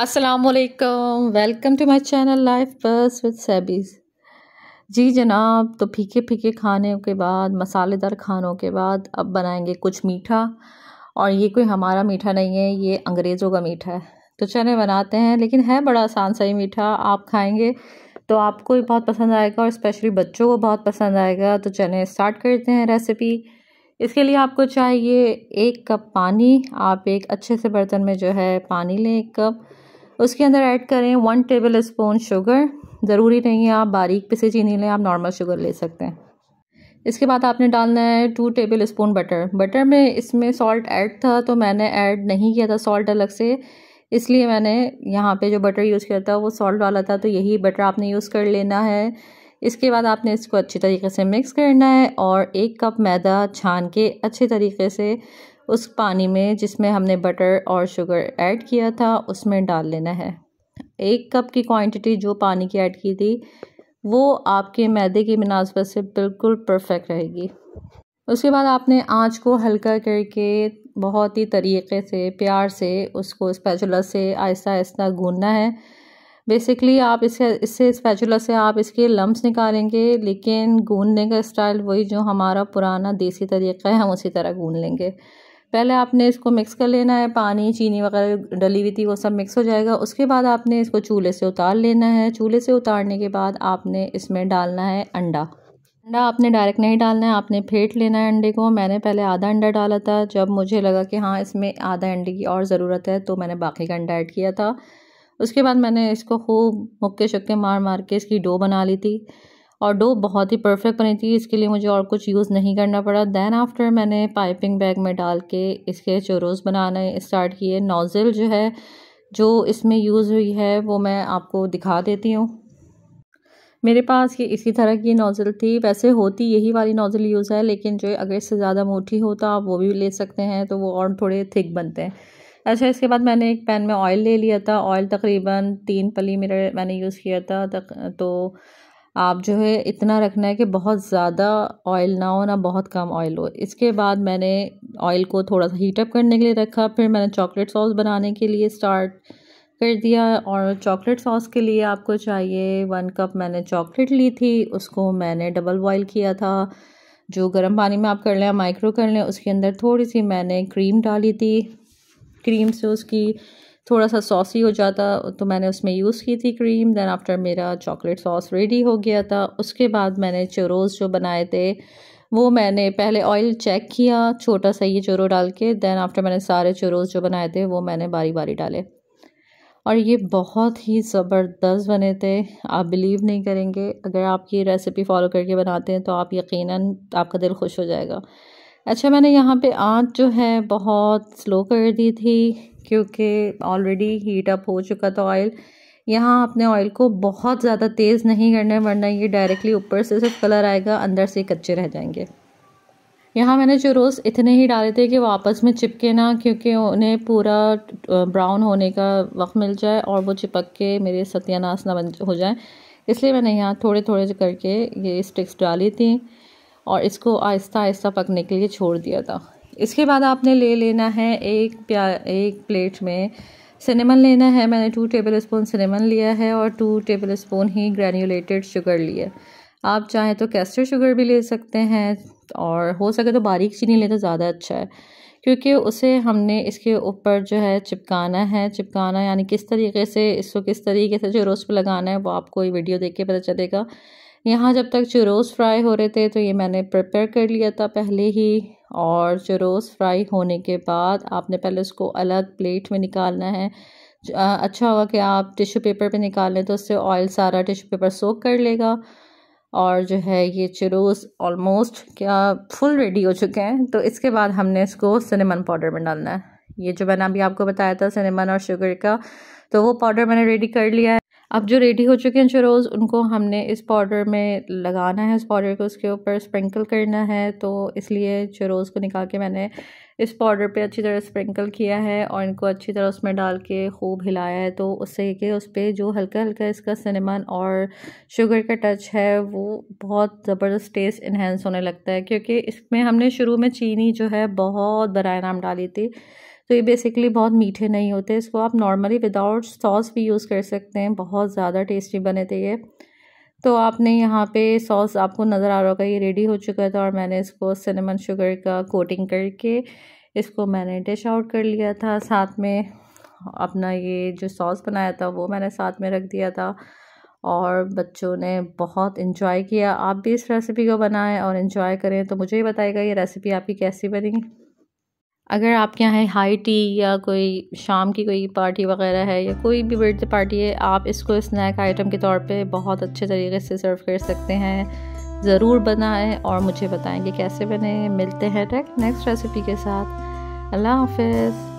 असलकम welcome to my channel life बस with सैबीज़ जी जनाब तो फीके फीके खाने के बाद मसालेदार खानों के बाद अब बनाएंगे कुछ मीठा और ये कोई हमारा मीठा नहीं है ये अंग्रेज़ों का मीठा है तो चने बनाते हैं लेकिन है बड़ा आसान सा ही मीठा आप खाएंगे तो आपको भी बहुत पसंद आएगा और स्पेशली बच्चों को बहुत पसंद आएगा तो चने स्टार्ट करते हैं रेसिपी इसके लिए आपको चाहिए एक कप पानी आप एक अच्छे से बर्तन में जो है पानी लें एक कप उसके अंदर ऐड करें वन टेबल स्पून शुगर ज़रूरी नहीं है आप बारीक पिसे चीनी लें आप नॉर्मल शुगर ले सकते हैं इसके बाद आपने डालना है two tablespoon butter butter में इसमें सॉल्ट ऐड था तो मैंने ऐड नहीं किया था सॉल्ट अलग से इसलिए मैंने यहाँ पे जो बटर यूज़ किया था वो सॉल्ट वाला था तो यही बटर आपने यूज़ कर लेना है इसके बाद आपने इसको अच्छी तरीके से मिक्स करना है और एक कप मैदा छान के अच्छे तरीके से उस पानी में जिसमें हमने बटर और शुगर ऐड किया था उसमें डाल लेना है एक कप की क्वांटिटी जो पानी की ऐड की थी वो आपके मैदे की मुनासबत से बिल्कुल परफेक्ट रहेगी उसके बाद आपने आँच को हल्का करके बहुत ही तरीके से प्यार से उसको स्पैचुला से आहिस्ता आहिस्ता गूनना है बेसिकली आप इसके इससे स्पैचुला से आप इसके लम्ब निकालेंगे लेकिन गूंदने का स्टाइल वही जो हमारा पुराना देसी तरीका है हम उसी तरह गून लेंगे पहले आपने इसको मिक्स कर लेना है पानी चीनी वगैरह डली हुई थी वो सब मिक्स हो जाएगा उसके बाद आपने इसको चूल्हे से उतार लेना है चूल्हे से उतारने के बाद आपने इसमें डालना है अंडा अंडा आपने डायरेक्ट नहीं डालना है आपने फेंट लेना है अंडे को मैंने पहले आधा अंडा डाला था जब मुझे लगा कि हाँ इसमें आधा अंडे की और ज़रूरत है तो मैंने बाकी का अंडा ऐड किया था उसके बाद मैंने इसको खूब मुक्के शक्के मार मार के इसकी डो बना ली थी और डो बहुत ही परफेक्ट बनी थी इसके लिए मुझे और कुछ यूज़ नहीं करना पड़ा दैन आफ्टर मैंने पाइपिंग बैग में डाल के इसके चोरोस बनाने इस्टार्ट किए नोज़ल जो है जो इसमें यूज़ हुई है वो मैं आपको दिखा देती हूँ मेरे पास ये इसी तरह की नोज़ल थी वैसे होती यही वाली नोज़ल यूज़ है लेकिन जो अगर इससे ज़्यादा मोटी हो तो आप वो भी ले सकते हैं तो वो और थोड़े थिक बनते हैं अच्छा इसके बाद मैंने एक पैन में ऑयल ले लिया था ऑयल तकरीबन तीन पली मेरे मैंने यूज़ किया था तक, तो आप जो है इतना रखना है कि बहुत ज़्यादा ऑयल ना हो ना बहुत कम ऑयल हो इसके बाद मैंने ऑयल को थोड़ा सा हीटअप करने के लिए रखा फिर मैंने चॉकलेट सॉस बनाने के लिए स्टार्ट कर दिया और चॉकलेट सॉस के लिए आपको चाहिए वन कप मैंने चॉकलेट ली थी उसको मैंने डबल बॉयल किया था जो गर्म पानी में आप कर लें माइक्रो कर लें उसके अंदर थोड़ी सी मैंने क्रीम डाली थी क्रीम से उसकी थोड़ा सा सॉसी हो जाता तो मैंने उसमें यूज़ की थी क्रीम दैन आफ्टर मेरा चॉकलेट सॉस रेडी हो गया था उसके बाद मैंने चोरोज़ जो बनाए थे वो मैंने पहले ऑयल चेक किया छोटा सा ये चोरो डाल के दैन आफ्टर मैंने सारे चोरोज़ जो बनाए थे वो मैंने बारी बारी डाले और ये बहुत ही ज़बरदस्त बने थे आप बिलीव नहीं करेंगे अगर आप ये रेसिपी फॉलो करके बनाते हैं तो आप यकीनन आपका दिल खुश हो जाएगा अच्छा मैंने यहाँ पे आँच जो है बहुत स्लो कर दी थी क्योंकि ऑलरेडी हीट अप हो चुका था ऑयल यहाँ आपने ऑयल को बहुत ज़्यादा तेज़ नहीं करना है वरना ये डायरेक्टली ऊपर से सिर्फ कलर आएगा अंदर से कच्चे रह जाएंगे यहाँ मैंने जो रोज़ इतने ही डाले थे कि वो आपस में चिपके ना क्योंकि उन्हें पूरा ब्राउन होने का वक्त मिल जाए और वो चिपक के मेरे सत्यानाश ना बन हो जाए इसलिए मैंने यहाँ थोड़े थोड़े करके ये स्टिक्स डाली थी और इसको आहिस्ता आहिस्ता पकने के लिए छोड़ दिया था इसके बाद आपने ले लेना है एक प्या एक प्लेट में सिनेमन लेना है मैंने टू टेबल स्पून सिनेमन लिया है और टू टेबल स्पून ही ग्रैन्यूलेटेड शुगर लिया आप चाहें तो कैस्टर शुगर भी ले सकते हैं और हो सके तो बारीक चीनी लें तो ज़्यादा अच्छा है क्योंकि उसे हमने इसके ऊपर जो है चिपकाना है चिपकाना यानी किस तरीके से इसको किस तरीके से जो रोस्ट पर लगाना है वो आपको ये वीडियो देख के पता चलेगा यहाँ जब तक चुरोस फ्राई हो रहे थे तो ये मैंने प्रिपेयर कर लिया था पहले ही और चुरोस फ्राई होने के बाद आपने पहले उसको अलग प्लेट में निकालना है अच्छा होगा कि आप टिश्यू पेपर पे निकाल लें तो उससे ऑयल सारा टिश्यू पेपर सोक कर लेगा और जो है ये चुरोस ऑलमोस्ट क्या फुल रेडी हो चुके हैं तो इसके बाद हमने इसको सिनेमन पाउडर में डालना है ये जो मैंने अभी आपको बताया था सिनेमन और शुगर का तो वो पाउडर मैंने रेडी कर लिया है अब जो रेडी हो चुके हैं चरोज़ उनको हमने इस पाउडर में लगाना है उस पाउडर को उसके ऊपर स्प्रिंकल करना है तो इसलिए चरोज़ को निकाल के मैंने इस पाउडर पे अच्छी तरह स्प्रिंकल किया है और इनको अच्छी तरह उसमें डाल के खूब हिलाया है तो उससे कि उस पर जो हल्का हल्का इसका सिनेमन और शुगर का टच है वो बहुत ज़बरदस्त टेस्ट इन्हेंस होने लगता है क्योंकि इसमें हमने शुरू में चीनी जो है बहुत बरए नाम डाली थी तो ये बेसिकली बहुत मीठे नहीं होते इसको आप नॉर्मली विदाउट सॉस भी यूज़ कर सकते हैं बहुत ज़्यादा टेस्टी बने थे ये तो आपने यहाँ पे सॉस आपको नज़र आ रहा होगा ये रेडी हो चुका था और मैंने इसको सिनेमन शुगर का कोटिंग करके इसको मैंने डिश आउट कर लिया था साथ में अपना ये जो सॉस बनाया था वो मैंने साथ में रख दिया था और बच्चों ने बहुत इंजॉय किया आप भी इस रेसिपी को बनाएं और इन्जॉय करें तो मुझे ही बताएगा ये रेसिपी आपकी कैसी बनी अगर आपके यहाँ है हाई टी या कोई शाम की कोई पार्टी वगैरह है या कोई भी बर्थडे पार्टी है आप इसको स्नैक आइटम के तौर पे बहुत अच्छे तरीके से सर्व कर सकते हैं ज़रूर बनाएं और मुझे बताएं कि कैसे बने मिलते हैं नेक्स्ट रेसिपी के साथ अल्लाह हाफिज़